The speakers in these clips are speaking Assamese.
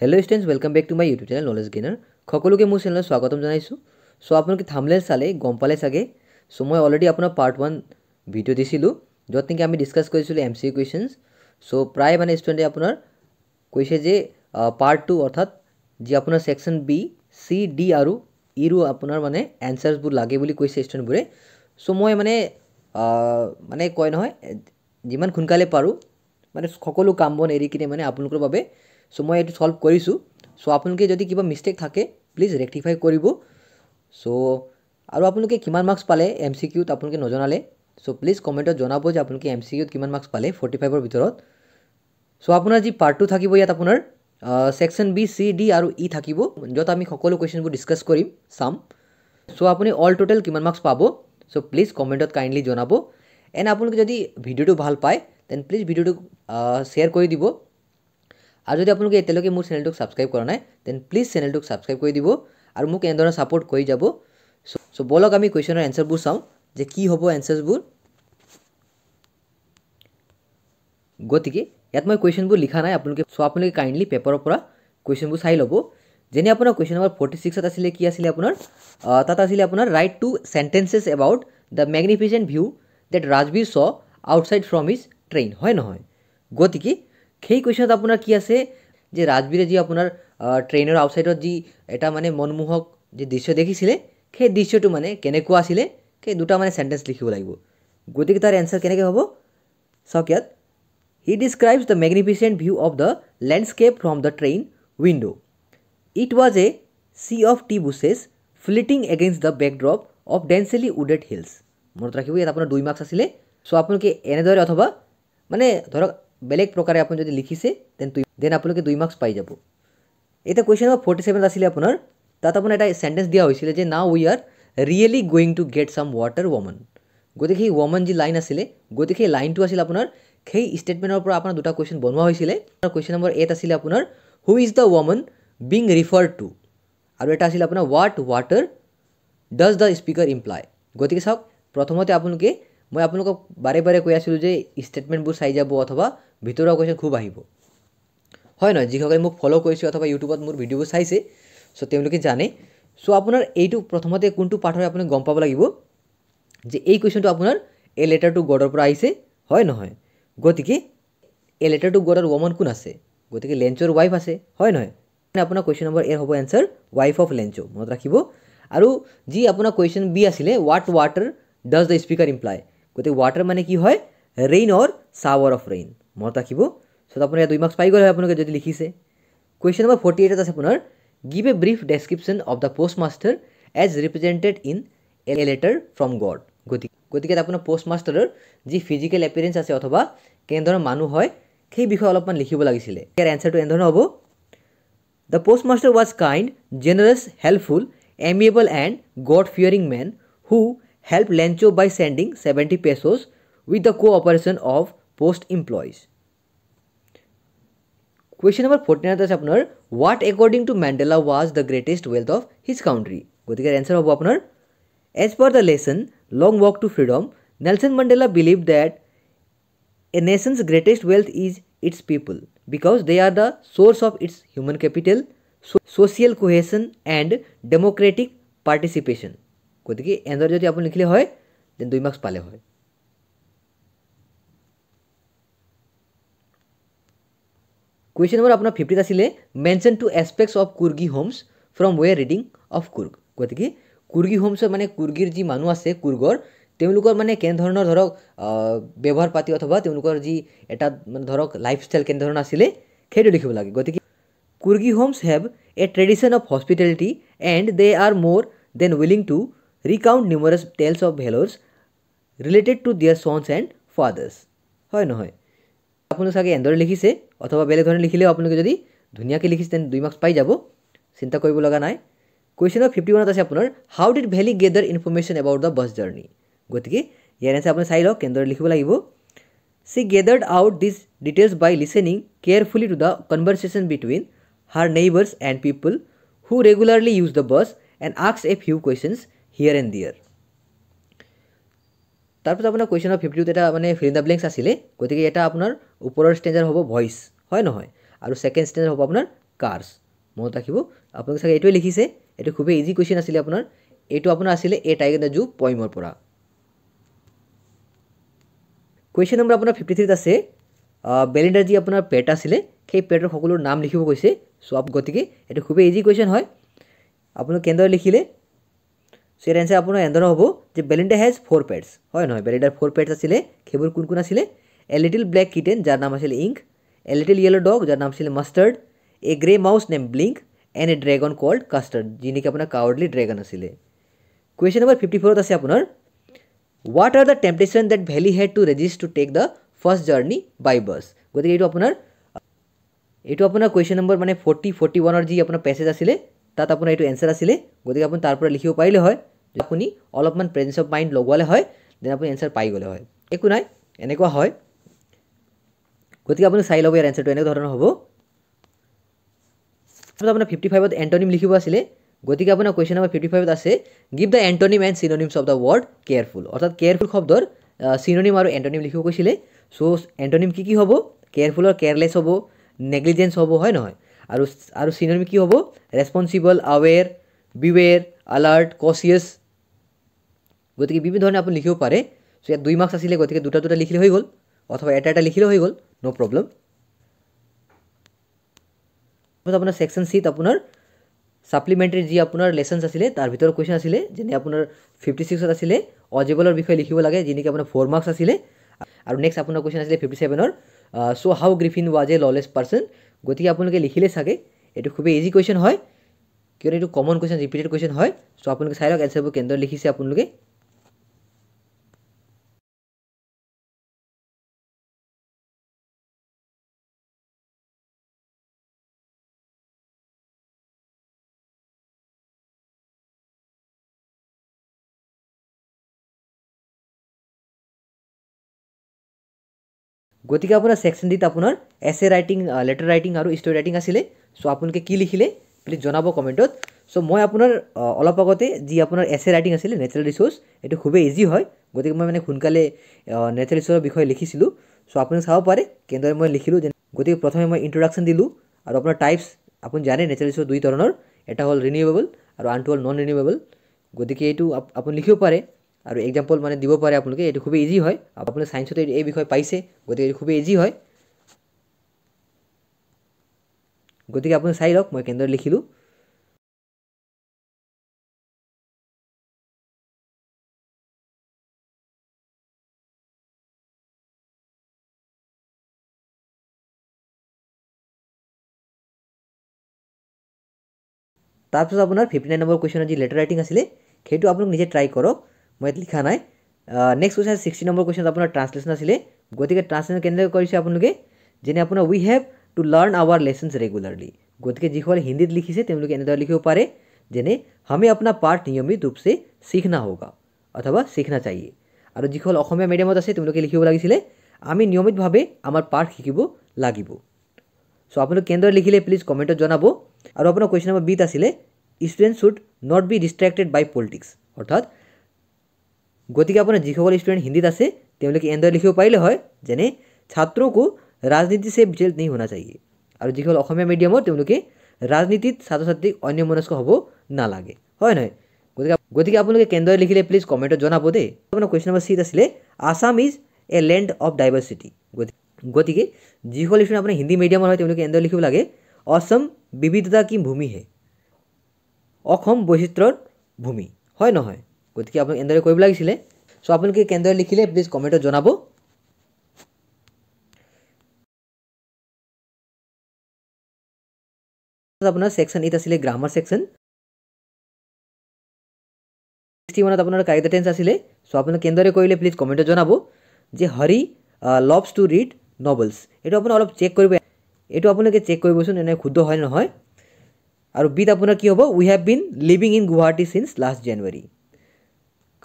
hello' students welcome back to my YouTube channel knowledge gainer সকলোকে মোৰ চেনেলত স্বাগতম জনাইছোঁ চ' আপোনালোকে থামলে চালে গম পালে চাগে চ' মই অলৰেডি আপোনাৰ পাৰ্ট ওৱান ভিডিঅ' দিছিলোঁ য'ত নেকি আমি ডিছকাছ কৰিছিলোঁ এম চি কুৱেশ্যনছ চ' প্ৰায় মানে ষ্টুডেণ্টে আপোনাৰ কৈছে যে পাৰ্ট টু অৰ্থাৎ যি আপোনাৰ ছেকশ্যন বি চি ডি আৰু ইৰো e আপোনাৰ মানে এনচাৰ্ছবোৰ লাগে বুলি কৈছে ষ্টুডেণ্টবোৰে চ' মই মানে মানে কয় নহয় যিমান সোনকালে পাৰোঁ মানে সকলো কাম বন এৰি কিনে মানে আপোনালোকৰ বাবে সো মই এটা সলভ কৰিছো সো আপোনকে যদি কিবাMistake থাকে প্লিজ রেফেক্টিফাই কৰিবো সো আৰু আপোনকে কিমান মার্কস পালে এমসিকিউত আপোনকে নজনালে সো প্লিজ কমেন্টত জনাব যে আপোনকে এমসিকিউত কিমান মার্কস পালে 45 ৰ ভিতৰত সো আপোনাৰ যি part 2 থাকিব ইয়াত আপোনাৰ সেක්ෂন B C D আৰু E থাকিব যতো আমি সকলো কোৱেশ্চনবোৰ ডিসকাস কৰিম সাম সো আপুনি অল টটেল কিমান মার্কস পাবো সো প্লিজ কমেন্টত কাইণ্ডলি জনাব এন আপোনকে যদি ভিডিওটো ভাল পাই তেন প্লিজ ভিডিওটো শেয়ার কৰি দিব আৰু যদি আপোনালোকে এতিয়ালৈকে মোৰ চেনেলটোক ছাবস্ক্ৰাইব কৰা নাই দেন প্লিজ চেনেলটোক ছাবস্ক্ৰাইব কৰি দিব আৰু মোক এনেধৰণে ছাপৰ্ট কৰি যাব চ' বলক আমি কুৱেশ্যনৰ এনচাৰবোৰ চাওঁ যে কি হ'ব এনচাৰ্ছবোৰ গতিকে ইয়াত মই কুৱেশ্যনবোৰ লিখা নাই আপোনালোকে চ' আপোনালোকে কাইণ্ডলি পেপাৰৰ পৰা কুৱেশ্যনবোৰ চাই ল'ব যেনে আপোনাৰ কুৱেশ্যন নম্বৰ ফৰ্টি ছিক্সত আছিলে কি আছিলে আপোনাৰ তাত আছিলে আপোনাৰ write two sentences about the magnificent view that Rajvir saw outside from his train হয় নহয় গতিকে সেই কুৱেশ্যনত আপোনাৰ কি আছে যে ৰাজবীৰে যি আপোনাৰ ট্ৰেইনৰ আউটচাইডত যি এটা মানে মনমোহক যি দৃশ্য দেখিছিলে সেই দৃশ্যটো মানে কেনেকুৱা আছিলে সেই দুটা মানে চেণ্টেঞ্চ লিখিব লাগিব গতিকে তাৰ এনচাৰ কেনেকৈ হ'ব চক ইয়াত he describes the magnificent view of the landscape from the train window' it was a sea of tea bushes fleeting against the backdrop of densely wooded hills মনত ৰাখিব ইয়াত আপোনাৰ দুই মাৰ্কছ আছিলে চ' আপোনালোকে এনেদৰে অথবা মানে ধৰক বেলেগ প্ৰকাৰে আপুনি যদি লিখিছে দেন দুই দেন আপোনালোকে দুই মাৰ্কছ পাই যাব এতিয়া কুৱেশ্যন নম্বৰ ফৰ্টি ছেভেনত আছিলে আপোনাৰ তাত আপোনাৰ এটা চেণ্টেঞ্চ দিয়া হৈছিলে যে now we are really going to get some water women গতিকে সেই ৱমেন যি লাইন আছিলে গতিকে সেই লাইনটো আছিল আপোনাৰ সেই ষ্টেটমেণ্টৰ পৰা আপোনাৰ দুটা কুৱেশ্যন বনোৱা হৈছিলে কুৱেশ্যন নম্বৰ এইট আছিলে আপোনাৰ who is the women being refer to আৰু এটা আছিলে আপোনাৰ what water does the speaker imply গতিকে চাওক প্ৰথমতে আপোনালোকে মই আপোনালোকক বাৰে বাৰে কৈ আছিলোঁ যে ষ্টেটমেণ্টবোৰ চাই যাব অথবা ভিতৰুৱা কুৱেশ্যন খুব আহিব হয় নহয় যিসকলে মোক ফ'ল' কৰিছে অথবা ইউটিউবত মোৰ ভিডিঅ'বোৰ চাইছে চ' তেওঁলোকে জানে চ' আপোনাৰ এইটো প্ৰথমতে কোনটো পাঠ হয় আপুনি গম পাব লাগিব যে এই কুৱেশ্যনটো আপোনাৰ এই লেটাৰটো গডৰ পৰা আহিছে হয় নহয় গতিকে এই লেটাৰটো গডৰ ৱমান কোন আছে গতিকে লেঞ্চৰ ৱাইফ আছে হয় নহয় আপোনাৰ কুৱেশ্যন নম্বৰ এ হ'ব এনচাৰ ৱাইফ অফ লেঞ্চ মনত ৰাখিব আৰু যি আপোনাৰ কুৱেশ্যন বি আছিলে what water does the speaker imply গতিকে ৱাটাৰ মানে কি হয় rain or shower of rain মতা কিব সোত আপনে 2 মার্কস পাই গরে আপনেকে যদি লিখিছে কোয়েশ্চন নাম্বার 48 আছে আপনার give a brief description of the postmaster as represented in a letter from God গতিক গতিকে আপনা পোস্টমাস্টারৰ জি ফিজিক্যাল এপিৰেন্স আছে অথবা কেন ধর মানু হয় সেই বিষয় অলপন লিখিব লাগিছিলে ইয়াৰ আনসার টু এনে ধৰণ হব the postmaster was kind generous helpful amiable and God fearing man who help Lencho by sending 70 pesos with the cooperation of post employees question number fourteen আছে আপোনাৰ what according to Mandela was the greatest wealth of his country গতিকে এনচাৰ হ'ব আপোনাৰ as per the lesson long walk to freedom Nelson Mandela believe that a nations greatest wealth is its people because they are the source of its human capital social cohesion and democratic participation গতিকে এনচাৰ যদি আপুনি লিখিলে হয় দেন দুই মাৰ্কছ পালে হয় কুৱেশ্যন নম্বৰ আপোনাৰ ফিফটিত আছিলে mention two aspects of Coorgi homes from your reading of Coorg গতিকে কুৰ্গি হোমছৰ মানে কুৰ্গিৰ যি মানুহ আছে কুৰ্গৰ তেওঁলোকৰ মানে কেনেধৰণৰ ধৰক ব্যৱহাৰ পাতি অথবা তেওঁলোকৰ যি এটা মানে ধৰক লাইফষ্টাইল কেনেধৰণৰ আছিলে সেইটো লিখিব লাগে গতিকে Coorgi homes have a tradition of hospitality and they are more than willing to recount numerous tales of valours related to their sons and fathers হয় নহয় আপুনি চাগে এণ্ড্ৰইড লিখিছে অথবা বেলেগ ধৰণে লিখিলেও আপোনালোকে যদি ধুনীয়াকৈ লিখিছে তেন্তে দুই মাৰ্কছ পাই যাব চিন্তা কৰিব লগা নাই কুৱেশ্যন নম্বৰ ফিফটি ওৱানত আছে আপোনাৰ how did Valli gather information about the bus journey গতিকে ইয়াৰ এনেচাৰ আপুনি চাই লওক কেনেদৰে লিখিব লাগিব she gathered out this details by listening carefully to the conversation between her neighbours and people who regularly use the bus and asks a few questions here and there তাৰপিছত আপোনাৰ কুৱেশ্যনৰ ফিফটিটোত এটা মানে ফিল দ্য ব্লেংকছ আছিলে গতিকে এটা আপোনাৰ ওপৰৰ ষ্টেণ্ডাৰ হ'ব ভইচ হয় নহয় আৰু ছেকেণ্ড ষ্টেণ্ডাৰ হ'ব আপোনাৰ কাৰ্ছ মনত ৰাখিব আপোনালোকে চাগে এইটোৱে লিখিছে এইটো খুবেই ইজি কুৱেশ্যন আছিলে আপোনাৰ এইটো আপোনাৰ আছিলে এ টাইগাৰ দ্য জু পইমৰ পৰা কুৱেশ্যন নম্বৰ আপোনাৰ ফিফটি থ্ৰীত আছে বেলিডাৰ যি আপোনাৰ পেট আছিলে সেই পেটৰ সকলো নাম লিখিব কৈছে চব গতিকে এইটো খুবেই ইজি কুৱেশ্যন হয় আপোনালোকে কেনেদৰে লিখিলে চ' ইয়াৰ এনচাৰ আপোনাৰ এনেধৰণৰ হ'ব যে বেলিণ্ডা হেজ ফ'ৰ পেডছ হয় নহয় বেলিণ্ডাৰ ফ'ৰ পেডছ আছিলে সেইবোৰ কোন কোন আছিলে এ লিটিল ব্লেক কিটেন যাৰ নাম আছিলে Ink a little yellow' dog যাৰ নাম আছিলে Mustard a grey mouse name Blink and a dragon called Custard যি নেকি আপোনাৰ কাৱৰ্ডলি ড্ৰেগন আছিলে কুৱেশ্যন নম্বৰ ফিফটি ফ'ৰত আছে আপোনাৰ what are the temptation that Valli had to resist to take the first journey by bus গতিকে এইটো আপোনাৰ এইটো আপোনাৰ কুৱেশ্যন নম্বৰ মানে ফৰ্টি ফৰ্টি ওৱানৰ যি আপোনাৰ পেছেজ আছিলে তাত আপোনাৰ এইটো এনচাৰ আছিলে গতিকে আপুনি তাৰ পৰা লিখিব পাৰিলে হয় আপুনি অলপমান প্ৰেজেঞ্চ অফ মাইণ্ড লগোৱালে হয় দেন আপুনি এনচাৰ পাই গ'লে হয় একো নাই এনেকুৱা হয় গতিকে আপুনি চাই ল'ব ইয়াৰ এনচাৰটো এনেকুৱা ধৰণৰ হ'ব তাৰপিছত আপোনাৰ ফিফটি ফাইভত এণ্টনিম লিখিব আছিলে গতিকে আপোনাৰ কুৱেশ্যন নম্বৰ ফিফটি ফাইভত আছে give the antonym and synonyms of the word careful অৰ্থাৎ কেয়াৰফুল শব্দৰ চিনিম আৰু এণ্টনিম লিখিব কৈছিলে চ' এণ্টনিম কি কি হ'ব কেয়াৰফুলৰ কেয়াৰলেছ হ'ব নেগলিজেঞ্চ হ'ব হয় নহয় আৰু আৰু চিনেমি কি হ'ব ৰেছপনচিবল আৱেৰ বিৱেৰ আলাৰ্ট কচিয়াছ গতিকে বিভিন্ন ধৰণে আপুনি লিখিব পাৰে চ' ইয়াত দুই মাৰ্কছ আছিলে গতিকে দুটা দুটা লিখিলে হৈ গ'ল অথবা এটা এটা লিখিলে হৈ গ'ল ন' প্ৰব্লেম আপোনাৰ ছেকশ্যন চিত আপোনাৰ ছাপ্লিমেণ্টেৰী যি আপোনাৰ লেচনছ আছিলে তাৰ ভিতৰত কুৱেশ্যন আছিলে যেনে আপোনাৰ ফিফটি ছিক্সত আছিলে অজিবলৰ বিষয়ে লিখিব লাগে যি নেকি আপোনাৰ ফ'ৰ মাৰ্কছ আছিলে আৰু নেক্সট আপোনাৰ কুৱেশ্যন আছিলে ফিফটি ছেভেনৰ show' how Griffin was a lawless person গতিকে আপোনালোকে লিখিলে চাগে এইটো খুবেই ইজি কুৱেশ্যন হয় কিয়নো এইটো কমন কুৱেশ্যন ৰিপিটেড কুৱেশ্যন হয় চ' আপোনালোকে চাই লওক এনচাৰবোৰ কেন্দ্ৰত লিখিছে আপোনালোকে গতিকে আপোনাৰ ছেকশ্যন ডিত আপোনাৰ essay writing letter writing আৰু ষ্টৰি ৰাইটিং আছিলে চ' আপোনালোকে কি লিখিলে প্লিজ জনাব কমেণ্টত চ' মই আপোনাৰ অলপ আগতে যি আপোনাৰ এছ এ ৰাইটিং আছিলে নেচাৰেল ৰিচ'ৰ্চ এইটো খুবেই ইজি হয় গতিকে মই মানে সোনকালে নেচাৰেল ৰিচ'ৰ্চৰ বিষয়ে লিখিছিলোঁ চ' আপুনি চাব পাৰে কেনেদৰে মই লিখিলোঁ যেনে গতিকে প্ৰথমে মই ইণ্ট্ৰডাকশ্যন দিলোঁ আৰু আপোনাৰ টাইপছ আপুনি জানে নেচাৰেল ৰিচোৰ্চ দুই ধৰণৰ এটা হ'ল ৰিনিউৱেবল আৰু আনটো হ'ল নন ৰিনিউৱেবল গতিকে এইটো আপুনি লিখিব পাৰে আৰু এক্সাম্পল মানে দিব পাৰে আপোনালোকে এইটো খুবেই ইজি হয় আপোনালোকে ছায়েন্সতো এই বিষয়ে পাইছে গতিকে এইটো খুবেই ইজি হয় গতিকে আপুনি চাই লওক মই কেনেদৰে লিখিলোঁ তাৰপিছত আপোনাৰ ফিফটি নাইন নম্বৰ কুৱেশ্যনৰ যি লেটাৰ ৰাইটিং আছিলে সেইটো আপোনালোক নিজে ট্ৰাই কৰক মই ইয়াত লিখা নাই নেক্সট কুৱেশ্যন আছে ছিক্সটি নম্বৰ কুৱেশ্যন আপোনাৰ ট্ৰান্সলেশ্যন আছিলে গতিকে ট্ৰান্সলেশ্যন কেনেকৈ কৰিছে আপোনালোকে যেনে আপোনাৰ we have to learn our lessons regularly গতিকে যিসকলে হিন্দীত লিখিছে তেওঁলোকে এনেদৰে লিখিব পাৰে যেনে আমি আপোনাৰ পাঠ নিয়মিত ৰূপে শিখনা হওকা অথবা শিখনা চাইয়ে আৰু যিসকল অসমীয়া মিডিয়ামত আছে তেওঁলোকে লিখিব লাগিছিলে আমি নিয়মিতভাৱে আমাৰ পাঠ শিকিব লাগিব চ' আপোনালোকে কেনেদৰে লিখিলে প্লিজ কমেণ্টত জনাব আৰু আপোনাৰ কুৱেশ্যন নম্বৰ বিত আছিলে student should not be distracted by politics অৰ্থাৎ গতিকে আপোনাৰ যিসকল ষ্টুডেণ্ট হিন্দীত আছে তেওঁলোকে এনেদৰে লিখিব পাৰিলে হয় যেনে ছাত্ৰকো ৰাজনীতি চে বিচলিত নি শুনা চাগে আৰু যিসকল অসমীয়া মিডিয়ামত তেওঁলোকে ৰাজনীতিত ছাত্ৰ ছাত্ৰীক মনস্ক হ'ব নালাগে হয় নহয় গতিকে গতিকে আপোনালোকে কেন্দ্ৰই লিখিলে প্লিজ কমেণ্টত জনাব দেই আপোনাৰ কুৱেশ্যন নম্বৰ ছিট আছিলে Assam is a land of diversity গতিকে যিসকল ষ্টুডেণ্ট আপোনাৰ হিন্দী মিডিয়ামৰ হয় তেওঁলোকে এনেদৰে লিখিব লাগে অসম বিবিধতা কি ভূমিহে অসম বৈচিত্ৰৰ ভূমি হয় নহয় গতিকে আপোনালোকে এনেদৰে কৰিব লাগিছিলে চ' আপোনালোকে কেনেদৰে লিখিলে প্লিজ কমেণ্টত জনাব আপোনাৰ ছেকশ্যন এইট আছিলে গ্ৰামাৰ ছেকশ্যন ছিক্সটি ৱানত আপোনাৰ কাৰিদা টেঞ্চ আছিলে চ' আপুনি কেনেদৰে কৰিলে প্লিজ কমেণ্টত জনাব যে Hari loves to read novels এইটো আপুনি অলপ চেক কৰিব এইটো আপোনালোকে চেক কৰিবচোন এনে শুদ্ধ হয় নহয় আৰু বিত আপোনাৰ কি হ'ব we have been living in Guwahati since last January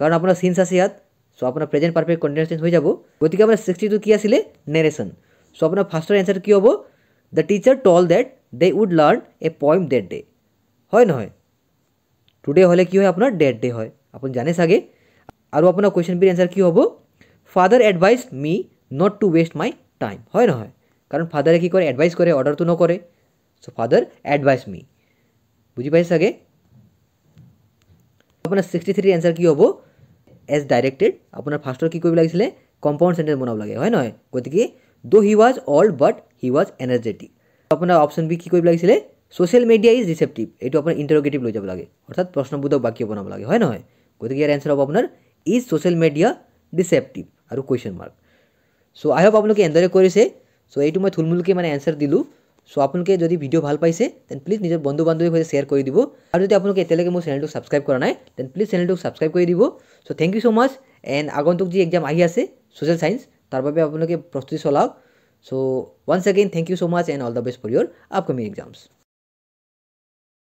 কাৰণ আপোনাৰ চিনছ আছে ইয়াত চ' আপোনাৰ প্ৰেজেণ্ট পাৰফেক্ট কণ্টিনিউছ টেঞ্চ হৈ যাব গতিকে আপোনাৰ ছিক্সটি টু কি আছিলে নেৰেশ্যন চ' আপোনাৰ ফাৰ্ষ্টৰ এনচাৰ কি হ'ব the teacher told that they would learn a poem that day হয় নহয় টুডে হ'লে কি হয় আপোনাৰ ডেট ডে হয় আপুনি জানে চাগে আৰু আপোনাৰ কুৱেশ্যন বিৰ এনচাৰ কি হ'ব father advised me not to waste my time হয় নহয় কাৰণ ফাদাৰে কি কৰে এডভাইচ কৰে অৰ্ডাৰটো নকৰে চ' ফাদাৰ এডভাইচ মি বুজি পাইছে চাগে আপোনাৰ ছিক্সটি থ্ৰীৰ এনচাৰ কি হ'ব এজ ডাইৰেক্টেড আপোনাৰ ফাৰ্ষ্টত কি কৰিব লাগিছিলে কম্পাউণ্ড চেণ্টেন্স বনাব লাগে হয় নহয় গতিকে though' he was old but he was energetic আপোনাৰ অপশ্যন বি কি কৰিব লাগিছিলে ছ'চিয়েল মিডিয়া ইজ ৰিচেপটিভ এইটো আপোনাৰ ইণ্টাৰগেটিভ লৈ যাব লাগে অৰ্থাৎ প্ৰশ্নবোধক বাক্য বনাব লাগে হয় নহয় গতিকে ইয়াৰ এনচাৰ হ'ব আপোনাৰ ইজ ছ'চিয়েল মিডিয়া ৰিচেপটিভ আৰু কুৱেশ্যন মাৰ্ক চ' আই হ'ব আপোনালোকে এনজয় কৰিছে চ' এইটো মই থুলমূলকৈ মানে এনচাৰ দিলোঁ চ' আপোনালোকে যদি ভিডিঅ' ভাল পাইছে দেন প্লিজ নিজৰ বন্ধু বান্ধৱীৰ সৈতে শ্বেয়াৰ কৰি দিব আৰু যদি আপোনালোকে এতিয়ালৈকে মোৰ চেনেলটো ছাবস্ক্ৰাইব কৰা নাই দেন প্লিজ চেনেলটোক ছাবস্ক্ৰাইব কৰি দিব so' thank you so' much and আগন্তুক যি এক্সাম আহি আছে ছ'চিয়েল ছায়েঞ্চ তাৰ বাবে আপোনালোকে প্ৰস্তুতি চলাওক so' once again thank you so' much and all the best for your upcoming exams